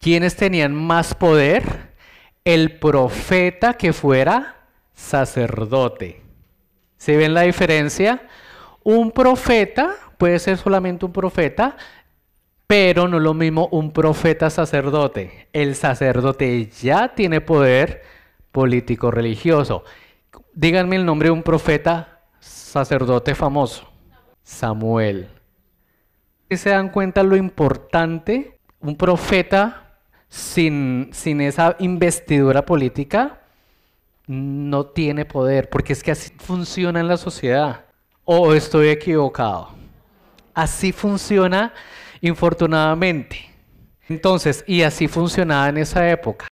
¿Quiénes tenían más poder? El profeta que fuera sacerdote. ¿Se ven la diferencia? Un profeta puede ser solamente un profeta, pero no es lo mismo un profeta sacerdote. El sacerdote ya tiene poder político religioso. Díganme el nombre de un profeta sacerdote famoso. Samuel. ¿Se dan cuenta lo importante? Un profeta sin, sin esa investidura política, no tiene poder, porque es que así funciona en la sociedad. ¿O estoy equivocado? Así funciona, infortunadamente. Entonces, y así funcionaba en esa época.